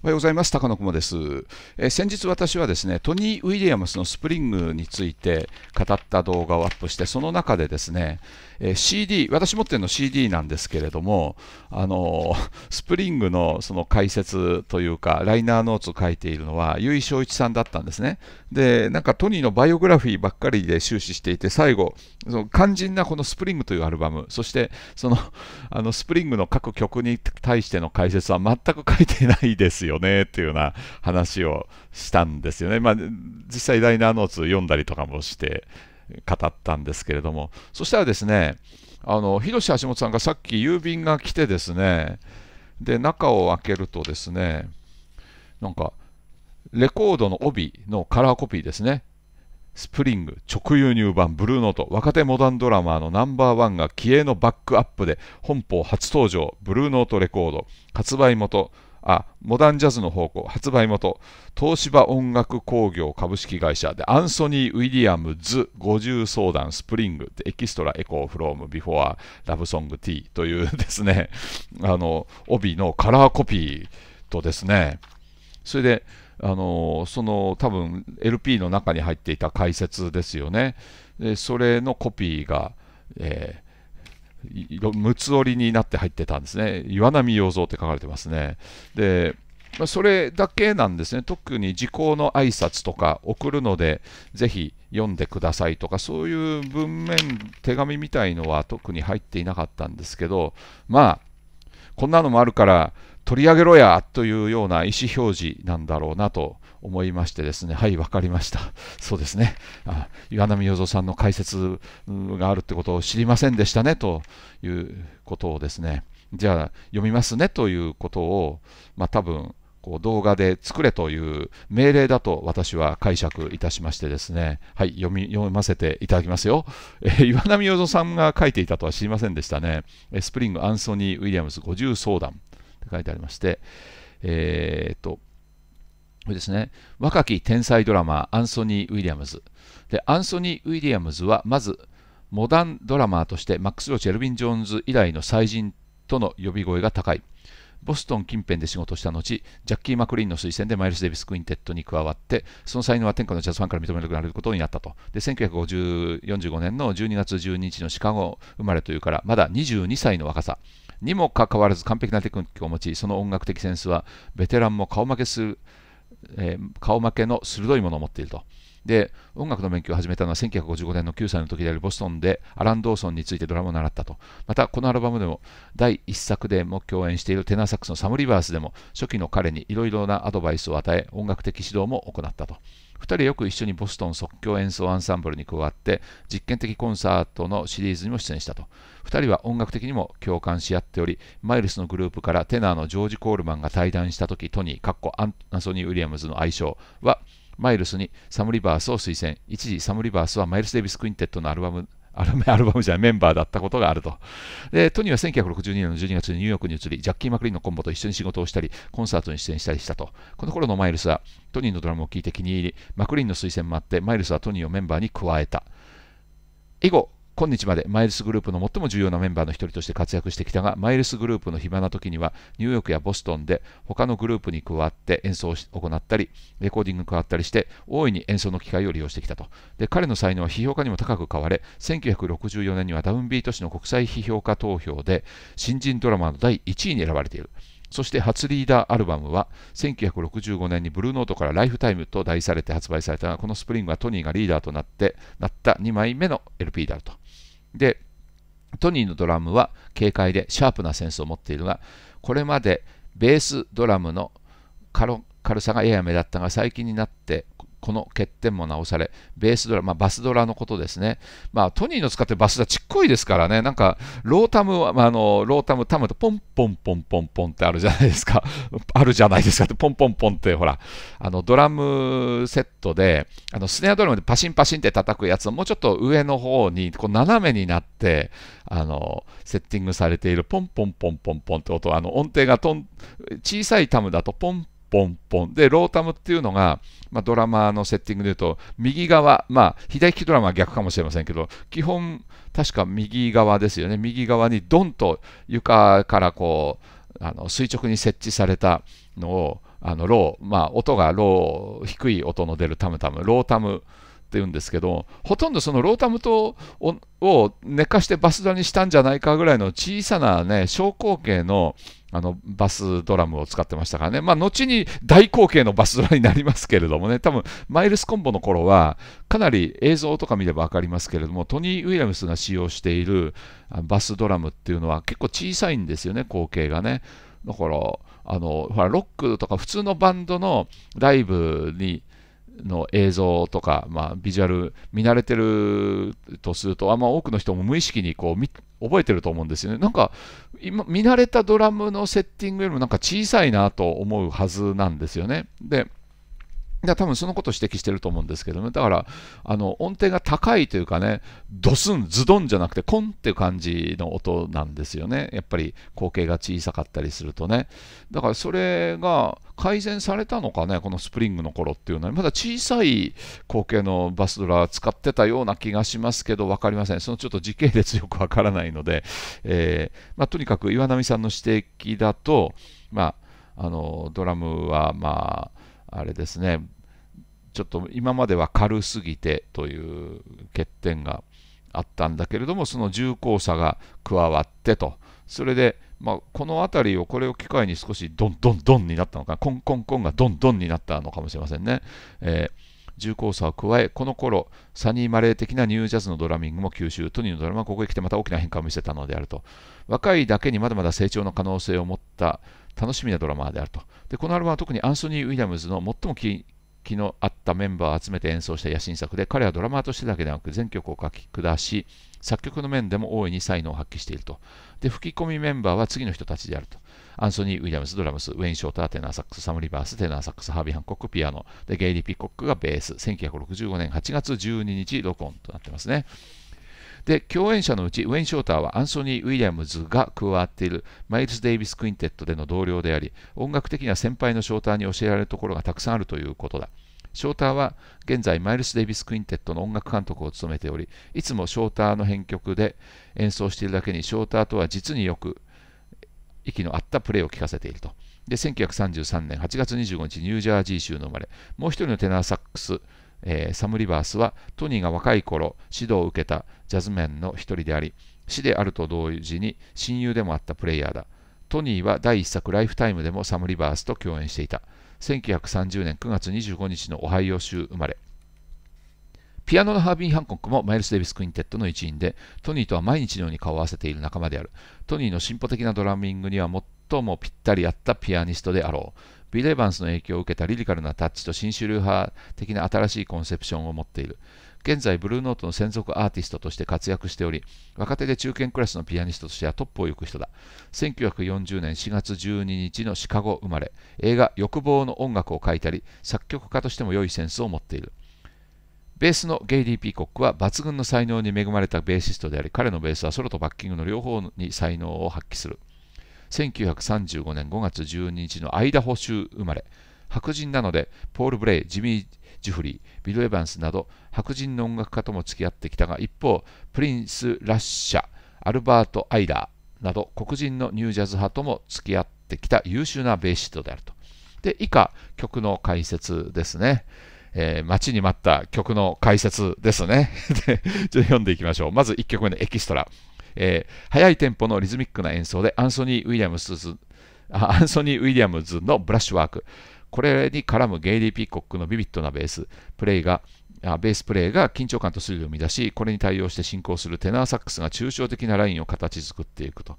おはようございます。高野雲です。え先日私はですね、トニー・ウィリアムスのスプリングについて語った動画をアップして、その中でですね、え CD、私持ってるの CD なんですけれども、あのスプリングのその解説というか、ライナーノーツを書いているのは、結衣翔一さんだったんですね。で、なんかトニーのバイオグラフィーばっかりで終始していて、最後、その肝心なこのスプリングというアルバム、そしてそのあのスプリングの各曲に対しての解説は全く書いてないですよ。よねっていうような話をしたんですよね。まあ、実際ライナーノーツ読んだりとかもして語ったんですけれども、そしたらですね、あの広瀬橋本さんがさっき郵便が来てですね、で中を開けるとですね、なんかレコードの帯のカラーコピーですね。スプリング直輸入版ブルーノート若手モダンドラマーのナンバーワンが気鋭のバックアップで本邦初登場ブルーノートレコード発売元あモダンジャズの方向発売元東芝音楽工業株式会社でアンソニー・ウィリアムズ50相談スプリングエキストラエコーフロームビフォアラブソング T というですね あの帯のカラーコピーとですねそれであのその多分 LP の中に入っていた解説ですよねでそれのコピーが、えー六つ折りになって入ってたんですね。岩波洋蔵って書かれてますね。で、まあ、それだけなんですね。特に時効の挨拶とか送るので、ぜひ読んでくださいとか、そういう文面、手紙みたいのは特に入っていなかったんですけど、まあ、こんなのもあるから取り上げろやというような意思表示なんだろうなと思いましてですね、はい、わかりました、そうですね、あ岩波洋蔵さんの解説があるってことを知りませんでしたねということをですね、じゃあ読みますねということを、まあ、多分こう動画で作れという命令だと私は解釈いたしましてですね、はい、読み読ませていただきますよ、えー、岩波洋蔵さんが書いていたとは知りませんでしたね、スプリング・アンソニー・ウィリアムズ50相談って書いてありまして、えー、っと、ですね、若き天才ドラマーアンソニー・ウィリアムズでアンソニー・ウィリアムズはまずモダンドラマーとしてマックス・ローチ・エルヴィン・ジョーンズ以来の才人との呼び声が高いボストン近辺で仕事した後ジャッキー・マクリーンの推薦でマイルス・デビス・クインテットに加わってその才能は天下のジャズファンから認められることになったとで1945年の12月12日のシカゴ生まれというからまだ22歳の若さにもかかわらず完璧なテクニックを持ちその音楽的センスはベテランも顔負けするえー、顔負けの鋭いものを持っていると。で音楽の勉強を始めたのは1955年の9歳の時であるボストンでアラン・ドーソンについてドラムを習ったとまたこのアルバムでも第1作でも共演しているテナーサックスのサム・リバースでも初期の彼にいろいろなアドバイスを与え音楽的指導も行ったと2人よく一緒にボストン即興演奏アンサンブルに加わって実験的コンサートのシリーズにも出演したと2人は音楽的にも共感し合っておりマイルスのグループからテナーのジョージ・コールマンが対談した時トニーかっこアンソニー・ウィリアムズの愛称はマイルスにサム・リバースを推薦一時サム・リバースはマイルス・デイビス・クインテッドのアルバム アルバムじゃないメンバーだったことがあると。で、トニーは1962年の12月にニューヨークに移り、ジャッキー・マクリーンのコンボと一緒に仕事をしたり、コンサートに出演したりしたと。この頃のマイルスは、トニーのドラムを聴いて気に入り、マクリーンの推薦もあって、マイルスはトニーをメンバーに加えた。以後、今日までマイルスグループの最も重要なメンバーの一人として活躍してきたが、マイルスグループの暇な時には、ニューヨークやボストンで他のグループに加わって演奏を行ったり、レコーディングに加わったりして、大いに演奏の機会を利用してきたと。で彼の才能は批評家にも高く買われ、1964年にはダウンビート誌の国際批評家投票で、新人ドラマの第1位に選ばれている。そして初リーダーアルバムは1965年にブルーノートからライフタイムと題されて発売されたが、このスプリングはトニーがリーダーとなってなった2枚目の LP であると。で、トニーのドラムは軽快でシャープなセンスを持っているが、これまでベースドラムの軽さがやや目立ったが、最近になってこの欠点も直され、ベースドラ、まあ、バスドラのことですね。まあ、トニーの使ってバスドラちっこいですからね、なんか、ロータムは、まあ、あの、ロータム、タムとポンポンポンポンポンってあるじゃないですか。あるじゃないですかって、ポンポンポンって、ほら、あの、ドラムセットで、あの、スネアドラムでパシンパシンって叩くやつをもうちょっと上の方に、こう、斜めになって、あの、セッティングされている、ポンポンポンポンポンって音、あの、音程がトン、小さいタムだと、ポンポンポンポン。で、ロータムっていうのが、まあ、ドラマのセッティングで言うと、右側、まあ、左利きドラマは逆かもしれませんけど、基本、確か右側ですよね。右側にドンと床からこう、あの垂直に設置されたのを、あのロー、まあ、音がロー、低い音の出るタムタム、ロータムっていうんですけど、ほとんどそのロータムとを寝かしてバスドラにしたんじゃないかぐらいの小さなね、小口径の、あのバスドラムを使ってましたからね、まあ、後に大口径のバスドラになりますけれどもね、多分マイルスコンボの頃は、かなり映像とか見れば分かりますけれども、トニー・ウィリアムスが使用しているバスドラムっていうのは結構小さいんですよね、口径がね。だから、あのほらロックとか普通のバンドのライブにの映像とか、まあ、ビジュアル見慣れてるとするとあんま多くの人も無意識にこう見覚えてると思うんですよね。なんか今見慣れたドラムのセッティングよりもなんか小さいなと思うはずなんですよね。でで多分そのことを指摘してると思うんですけども、だから、あの音程が高いというかね、ドスン、ズドンじゃなくて、コンっていう感じの音なんですよね。やっぱり口径が小さかったりするとね。だからそれが改善されたのかね、このスプリングの頃っていうのは、まだ小さい口径のバスドラ使ってたような気がしますけど、分かりません。そのちょっと時系列よくわからないので、えー、まあ、とにかく岩波さんの指摘だと、まあ、あのドラムは、まあ、あれですね、ちょっと今までは軽すぎてという欠点があったんだけれども、その重厚さが加わってと、それで、まあ、この辺りをこれを機会に少しドンドンドンになったのか、コンコンコンがドンドンになったのかもしれませんね。えー重厚さを加え、この頃、サニー・マレー的なニュージャズのドラミングも吸収、トニーのドラマはここへ来てまた大きな変化を見せたのであると。若いだけにまだまだ成長の可能性を持った楽しみなドラマーであると。で、このアルバムは特にアンソニー・ウィリアムズの最も気の合ったメンバーを集めて演奏した野心作で、彼はドラマーとしてだけではなく全曲を書き下し、作曲の面でも大いに才能を発揮していると。で、吹き込みメンバーは次の人たちであると。アンソニー・ウィリアムズ、ドラムス、ウェイン・ショーター、テナーサックス、サム・リバース、テナーサックス、ハービー・ハンコック、ピアノ、でゲイリー・ピコックがベース、1965年8月12日録音となってますね。で、共演者のうち、ウェイン・ショーターはアンソニー・ウィリアムズが加わっているマイルス・デイビス・クインテットでの同僚であり、音楽的には先輩のショーターに教えられるところがたくさんあるということだ。ショーターは現在マイルス・デイビス・クインテットの音楽監督を務めており、いつもショーターの編曲で演奏しているだけに、ショーターとは実によく息の合ったプレーを聴かせていると。で、1933年8月25日、ニュージャージー州の生まれ、もう一人のテナーサックス、えー、サム・リバースはトニーが若い頃指導を受けたジャズメンの一人であり、死であると同時に親友でもあったプレイヤーだ。トニーは第一作ライフタイムでもサム・リバースと共演していた。1930年9月25日のオハイオ州生まれ。ピアノのハービン・ハンコックもマイルス・デビス・クインテットの一員で、トニーとは毎日のように顔を合わせている仲間である。トニーの進歩的なドラミングには最もぴったり合ったピアニストであろう。ビレヴバンスの影響を受けたリリカルなタッチと新種流派的な新しいコンセプションを持っている。現在、ブルーノートの専属アーティストとして活躍しており、若手で中堅クラスのピアニストとしてはトップを行く人だ。1940年4月12日のシカゴ生まれ、映画欲望の音楽を書いたり、作曲家としても良いセンスを持っている。ベースのゲイリー・ピーコックは抜群の才能に恵まれたベーシストであり、彼のベースはソロとバッキングの両方に才能を発揮する。1935年5月12日のアイダホ州生まれ、白人なので、ポール・ブレイ、ジミー・ジュフリー、ビル・エヴァンスなど白人の音楽家とも付き合ってきたが、一方、プリンス・ラッシャ、アルバート・アイラーなど黒人のニュージャズ派とも付き合ってきた優秀なベーシストであると。で、以下、曲の解説ですね。えー、待ちに待った曲の解説ですね。で、ちょっと読んでいきましょう。まず1曲目のエキストラ。えー、速いテンポのリズミックな演奏でアンソニー・ウィリアムズのブラッシュワーク、これに絡むゲイリー・ピーコックのビビッドなベースプレイがベースプレーが緊張感とスリルを生み出し、これに対応して進行するテナーサックスが抽象的なラインを形作っていくと。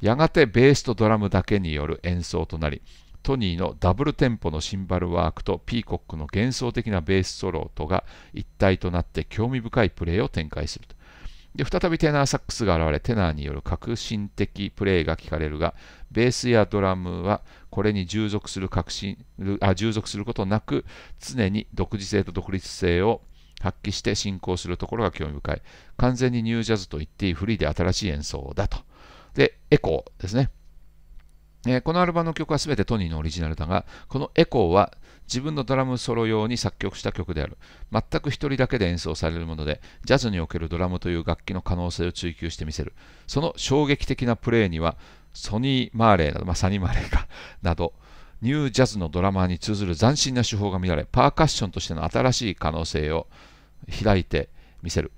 やがてベースとドラムだけによる演奏となり、トニーのダブルテンポのシンバルワークとピーコックの幻想的なベースソロとが一体となって興味深いプレーを展開すると。で再びテナーサックスが現れテナーによる革新的プレイが聞かれるがベースやドラムはこれに従属する革新あ従属することなく常に独自性と独立性を発揮して進行するところが興味深い完全にニュージャズと言っていいフリーで新しい演奏だとでエコーですねえー、このアルバムの曲は全てトニーのオリジナルだが、このエコーは自分のドラムソロ用に作曲した曲である全く1人だけで演奏されるものでジャズにおけるドラムという楽器の可能性を追求してみせるその衝撃的なプレーにはソニー・マーレーなど、まあ、サニー・マーレーか などニュージャズのドラマーに通ずる斬新な手法が見られパーカッションとしての新しい可能性を開いてみせる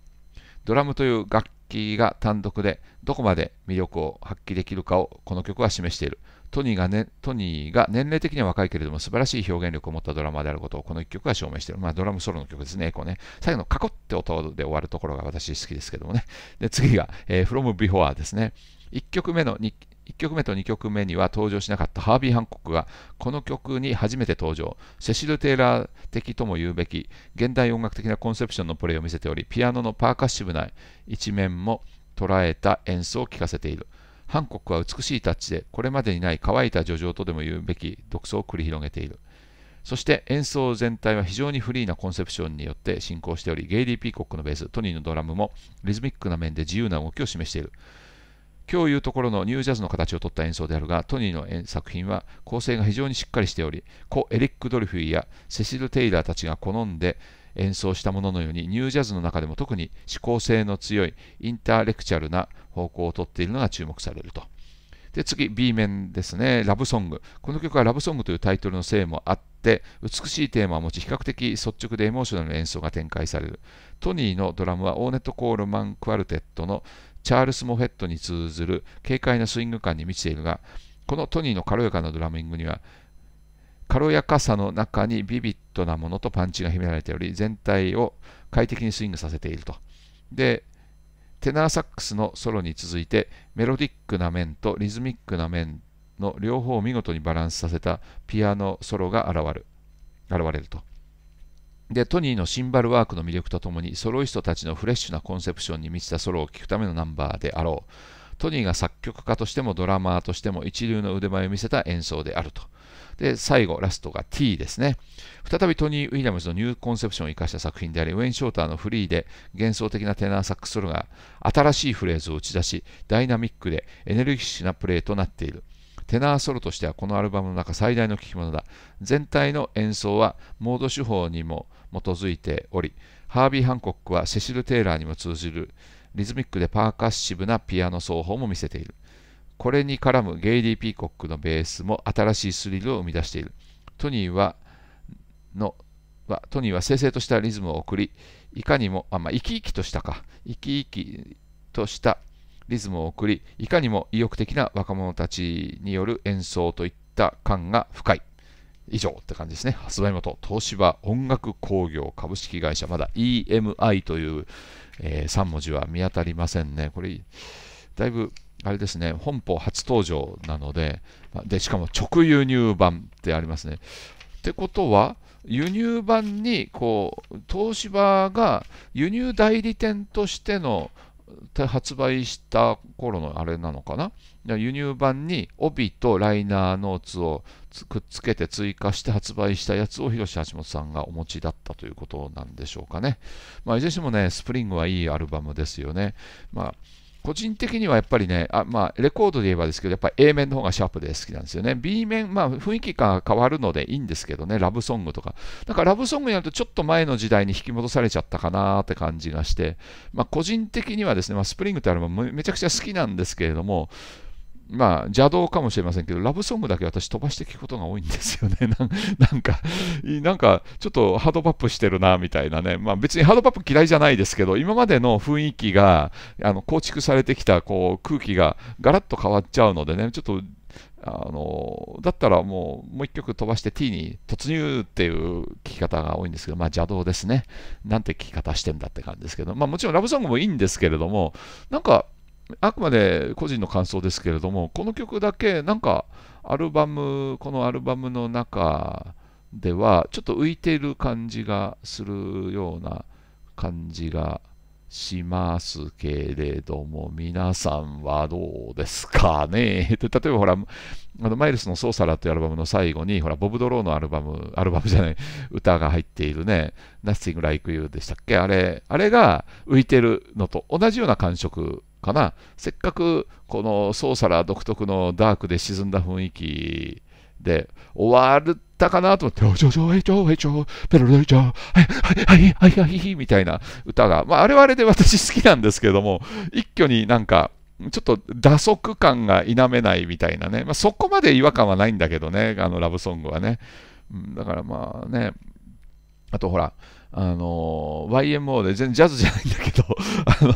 ドラムという楽器が単独でどこまで魅力を発揮できるかをこの曲は示しているトニーが、ね、トニーが年齢的には若いけれども素晴らしい表現力を持ったドラマであることをこの1曲が証明している。まあ、ドラムソロの曲ですね、エコね。最後のカコって音で終わるところが私好きですけどもね。で次が、えー、From Before ですね。1曲目の1曲目と2曲目には登場しなかったハービー・ハンコックがこの曲に初めて登場セシル・テイラー的とも言うべき現代音楽的なコンセプションのプレイを見せておりピアノのパーカッシブな一面も捉えた演奏を聴かせている。ハンコックは美しいタッチで、これまでにない乾いた叙情とでも言うべき独奏を繰り広げている。そして演奏全体は非常にフリーなコンセプションによって進行しており、ゲイリー・ピーコックのベース、トニーのドラムもリズミックな面で自由な動きを示している。今日言うところのニュージャズの形をとった演奏であるが、トニーの作品は構成が非常にしっかりしており、故エリック・ドルフィーやセシル・テイラーたちが好んで演奏したもののようにニュージャズの中でも特に思考性の強いインターレクチャルな方向をとっているのが注目されると。で次 B 面ですね、ラブソング。この曲はラブソングというタイトルのせいもあって、美しいテーマを持ち、比較的率直でエモーショナルな演奏が展開される。トニーのドラムはオーネット・コールマン・クワルテットのチャールス・モフェットに通ずる軽快なスイング感に満ちているが、このトニーの軽やかなドラミングには軽やかさの中にビビッドなものとパンチが秘められており、全体を快適にスイングさせていると。で、テナーサックスのソロに続いて、メロディックな面とリズミックな面の両方を見事にバランスさせたピアノソロが現る現れると。で、トニーのシンバルワークの魅力とともに、ソロイストたちのフレッシュなコンセプションに満ちたソロを聴くためのナンバーであろう。トニーが作曲家としてもドラマーとしても一流の腕前を見せた演奏であると。で、最後、ラストが T ですね。再びトニー・ウィリアムズのニューコンセプションを生かした作品であり、ウェイン・ショーターのフリーで幻想的なテナーサックスソロが新しいフレーズを打ち出し、ダイナミックでエネルギッシュなプレイとなっている。テナーソロとしてはこのアルバムの中最大の聴き物だ。全体の演奏はモード手法にも基づいており、ハービー・ハンコックはセシル・テイラーにも通じるリズミックでパーカッシブなピアノ奏法も見せている。これに絡むゲイリー・ピーコックのベースも新しいスリルを生み出している。トニーは、のはトニーは正々としたリズムを送り、いかにも、あまあ、生き生きとしたか、生き生きとしたリズムを送り、いかにも意欲的な若者たちによる演奏といった感が深い。以上って感じですね。発売元、東芝音楽工業株式会社、まだ EMI という、えー、3文字は見当たりませんね。これ、だいぶ、あれですね、本邦初登場なので、で、しかも直輸入版ってありますね。ってことは、輸入版に、こう、東芝が輸入代理店としての発売した頃のあれなのかな輸入版に帯とライナーノーツをくっつけて追加して発売したやつを広瀬橋本さんがお持ちだったということなんでしょうかね。まあ、いずれにしてもね、スプリングはいいアルバムですよね。まあ個人的にはやっぱりね、あまあ、レコードで言えばですけど、やっぱり A 面の方がシャープで好きなんですよね。B 面、まあ、雰囲気が変わるのでいいんですけどね、ラブソングとか。だからラブソングになるとちょっと前の時代に引き戻されちゃったかなって感じがして、まあ、個人的にはですね、まあ、スプリングってアルバムめちゃくちゃ好きなんですけれども、まあ、邪道かもしれませんけど、ラブソングだけ私飛ばして聞くことが多いんですよね。なんか、なんか、ちょっとハードパップしてるな、みたいなね。まあ別にハードパップ嫌いじゃないですけど、今までの雰囲気が、あの、構築されてきた、こう、空気がガラッと変わっちゃうのでね、ちょっと、あのだったらもうもう1曲飛ばして T に突入っていう聞き方が多いんですけど、まあ、邪道ですね。なんて聞き方してんだって感じですけど、まあ、もちろんラブソングもいいんですけれども、なんかあくまで個人の感想ですけれども、この曲だけ、なんか、アルバム、このアルバムの中では、ちょっと浮いている感じがするような感じがしますけれども、皆さんはどうですかねで 例えばほら、あのマイルスのソーサラというアルバムの最後に、ほら、ボブ・ドローのアルバム、アルバムじゃない、歌が入っているね、Nothing Like You でしたっけあれ、あれが浮いてるのと同じような感触かな、せっかくこのソーサラ独特のダークで沈んだ雰囲気で終わったかなと思って、おちょちょえちょえちょ、ペロルイチョ、はいはいはいはいはいみたいな歌が、まあ、あれはあれで私好きなんですけども、一挙になんか、ちょっと打足感が否めないみたいなね、まあ、そこまで違和感はないんだけどね、あのラブソングはね。だからまあね、あとほら、あの YMO で全然ジャズじゃないんだけど あの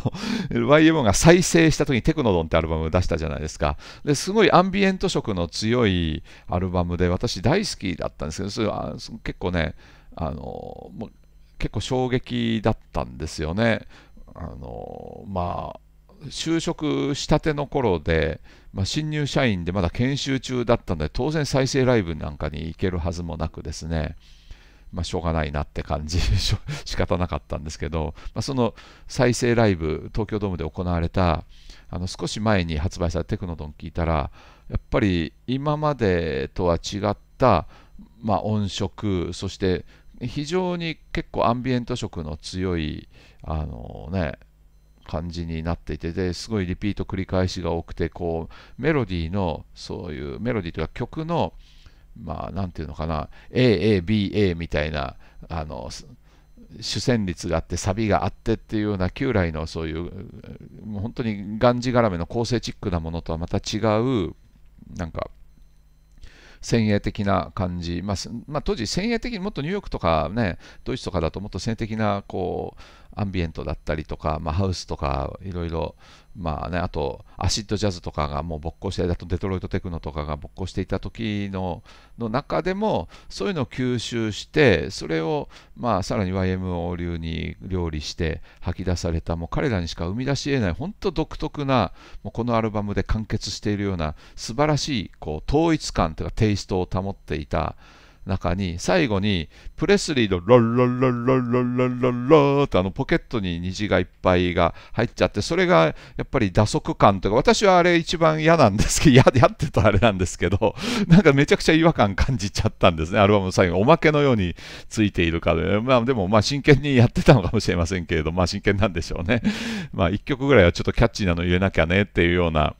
YMO が再生した時にテクノドンってアルバムを出したじゃないですかですごいアンビエント色の強いアルバムで私大好きだったんですけどそれは結構ねあの結構衝撃だったんですよねあのまあ就職したての頃で、まあ、新入社員でまだ研修中だったので当然再生ライブなんかに行けるはずもなくですねまあ、しょうがないなって感じ 仕方なかったんですけど、まあ、その再生ライブ東京ドームで行われたあの少し前に発売されたテクノドン聞いたらやっぱり今までとは違った、まあ、音色そして非常に結構アンビエント色の強いあの、ね、感じになっていてですごいリピート繰り返しが多くてこうメロディーのそういうメロディーというか曲のまあ、なんていうのかな、A、A、B、A みたいな、あの、主旋律があってサビがあってっていうような旧来のそういうもう本当にがんじがらめの構成チックなものとはまた違うなんか先鋭的な感じ、まあ、まあ、当時先鋭的にもっとニューヨークとかねドイツとかだともっと先鋭的なこうアンビエントだったりとか、まあ、ハウスとかいろいろまあね、あとアシッドジャズとかがもう勃興してあとデトロイトテクノとかが勃興していた時のの中でもそういうのを吸収してそれを、まあ、さらに YMO 流に料理して吐き出されたもう彼らにしか生み出しえない本当独特なもうこのアルバムで完結しているような素晴らしいこう統一感というかテイストを保っていた。中に最後にプレスリーのロロロロロロロロってあのポケットに虹がいっぱいが入っちゃってそれがやっぱり打足感とか私はあれ一番嫌なんですけどやってたあれなんですけどなんかめちゃくちゃ違和感感じちゃったんですねアルバムの最後おまけのようについているかで、まあ、でもまあ真剣にやってたのかもしれませんけれどまあ真剣なんでしょうねまあ1曲ぐらいはちょっとキャッチーなの入れなきゃねっていうような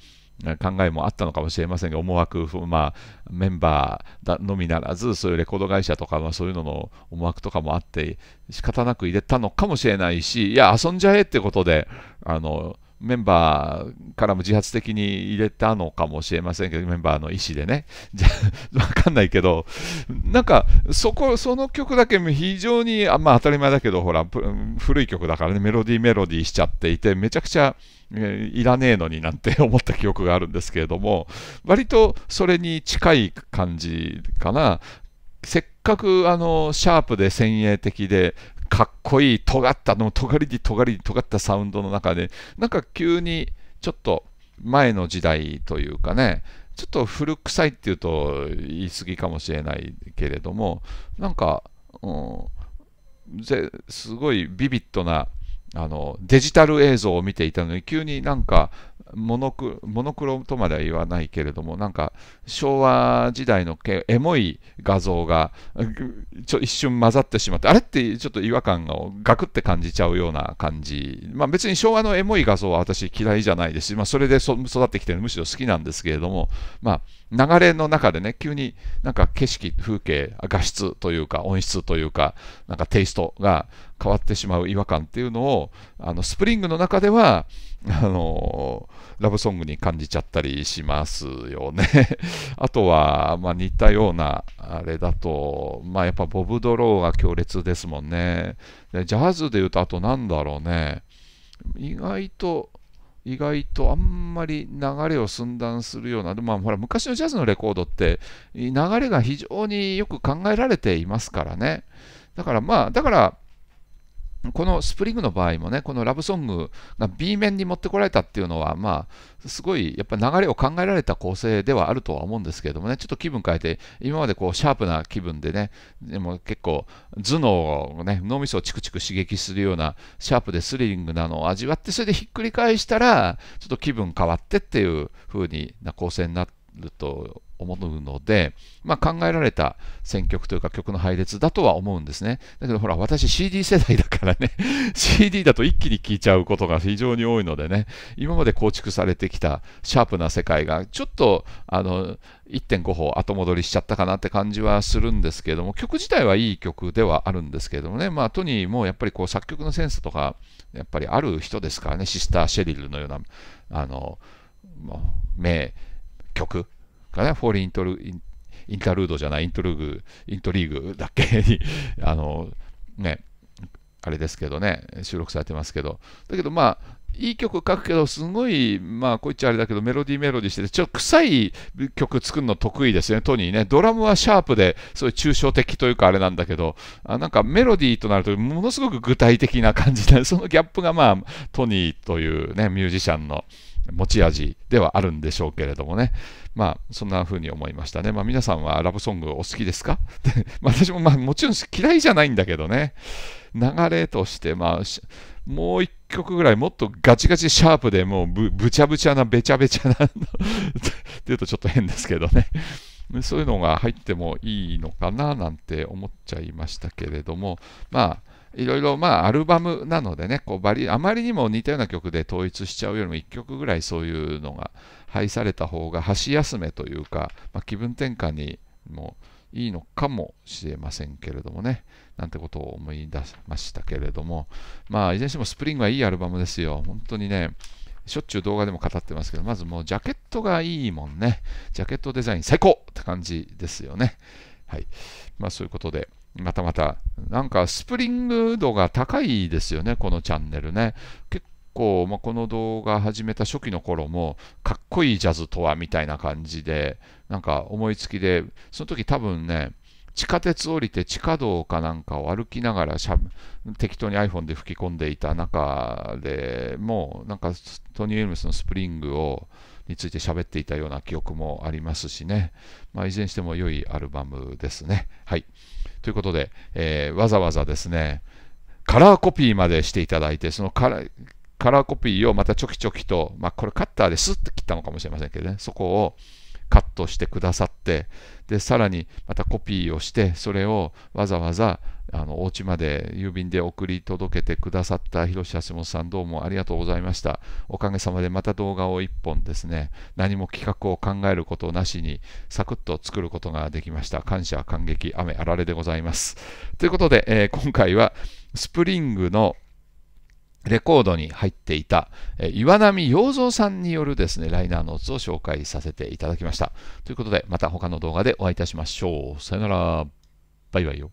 考えもあったのかもしれませんが、思惑、まあ、メンバーのみならず、そういうレコード会社とか、まあ、そういうのの思惑とかもあって、仕方なく入れたのかもしれないし、いや、遊んじゃえってことで、あのメンバーからも自発的に入れたのかもしれませんけど、メンバーの意思でね。じゃわかんないけど、なんか、そこ、その曲だけ非常に、あまあ当たり前だけど、ほら、古い曲だからね、メロディーメロディーしちゃっていて、めちゃくちゃ、えいらねえのになんて思った記憶があるんですけれども、割とそれに近い感じかな。せっかくあのシャープで先鋭的でかっこいい、尖った、の尖りに尖りに尖ったサウンドの中で、なんか急にちょっと前の時代というかね、ちょっと古臭いっていうと言い過ぎかもしれないけれども、なんか、うん、すごいビビッドなあのデジタル映像を見ていたのに急になんかモノクロとまでは言わないけれどもなんか昭和時代のエモい画像がちょ一瞬混ざってしまってあれってちょっと違和感をガクって感じちゃうような感じ、まあ、別に昭和のエモい画像は私嫌いじゃないですし、まあ、それで育ってきてるむしろ好きなんですけれども、まあ、流れの中でね急になんか景色風景画質というか音質というかなんかテイストが変わってしまう違和感っていうのをあのスプリングの中ではあのラブソングに感じちゃったりしますよね あとは、まあ、似たようなあれだと、まあ、やっぱボブ・ドローが強烈ですもんねでジャズでいうとあとなんだろうね意外と意外とあんまり流れを寸断するような、まあ、ほら昔のジャズのレコードって流れが非常によく考えられていますからね。だからまあ、だからこのスプリングの場合もね、このラブソングが B 面に持ってこられたっていうのは、まあ、すごいやっぱ流れを考えられた構成ではあるとは思うんですけれどもね、ちょっと気分変えて、今までこうシャープな気分でね、でも結構頭脳をね、脳みそをチクチク刺激するようなシャープでスリリングなのを味わって、それでひっくり返したら、ちょっと気分変わってっていう風にな構成になると思うので、まあ、考えられた選曲というか曲の配列だとは思うんですね。だけどほら、私 CD 世代だからね、CD だと一気に聴いちゃうことが非常に多いのでね、今まで構築されてきたシャープな世界が、ちょっとあの1.5歩後戻りしちゃったかなって感じはするんですけれども、曲自体はいい曲ではあるんですけれどもね、まあ、トニーもやっぱりこう作曲のセンスとか、やっぱりある人ですからね、シスター・シェリルのような、あの、名曲かね、フォーリンイントルインタルードじゃない、イントルグ、イントリーグだっけに あの、ね、あれですけどね、収録されてますけど、だけどまあ、いい曲書くけど、すごい、まあ、こいつあれだけど、メロディーメロディーしてて、ちょっと臭い曲作るの得意ですね、トニーね。ドラムはシャープで、そういう抽象的というかあれなんだけど、あなんかメロディーとなると、ものすごく具体的な感じで、そのギャップがまあ、トニーというね、ミュージシャンの、持ち味ではあるんでしょうけれどもね、まあ、そんな風に思いましたね。まあ、皆さんはラブソングお好きですか 私もまあもちろん嫌いじゃないんだけどね、流れとして、まあ、もう一曲ぐらいもっとガチガチシャープでもうぶぶちゃぶちゃな、べちゃべちゃな って言うとちょっと変ですけどね。そういうのが入ってもいいのかななんて思っちゃいましたけれども、まあ、いろいろまあアルバムなのでねこうバリあまりにも似たような曲で統一しちゃうよりも1曲ぐらいそういうのが配された方が箸休めというか、まあ、気分転換にもいいのかもしれませんけれどもねなんてことを思い出しましたけれどもまあいずれにしてもスプリングはいいアルバムですよ本当にねしょっちゅう動画でも語ってますけど、まずもうジャケットがいいもんね。ジャケットデザイン最高って感じですよね。はい。まあそういうことで、またまた、なんかスプリング度が高いですよね、このチャンネルね。結構、まあ、この動画始めた初期の頃も、かっこいいジャズとはみたいな感じで、なんか思いつきで、その時多分ね、地下鉄降りて地下道かなんかを歩きながらしゃ適当に iPhone で吹き込んでいた中でもうなんかトニー・ウィルムスのスプリングをについて喋っていたような記憶もありますしね、まあ、いずれにしても良いアルバムですね。はいということで、えー、わざわざですね、カラーコピーまでしていただいて、そのカラー、カラーコピーをまたちょきちょきと、まあ、これカッターですっと切ったのかもしれませんけどね、そこをカットしてくださってでさらにまたコピーをしてそれをわざわざあのお家まで郵便で送り届けてくださった広瀬橋本さんどうもありがとうございましたおかげさまでまた動画を1本ですね何も企画を考えることなしにサクッと作ることができました感謝感激雨あられでございますということで、えー、今回はスプリングのレコードに入っていた、え岩波洋三さんによるですね、ライナーノーツを紹介させていただきました。ということで、また他の動画でお会いいたしましょう。さよなら。バイバイよ。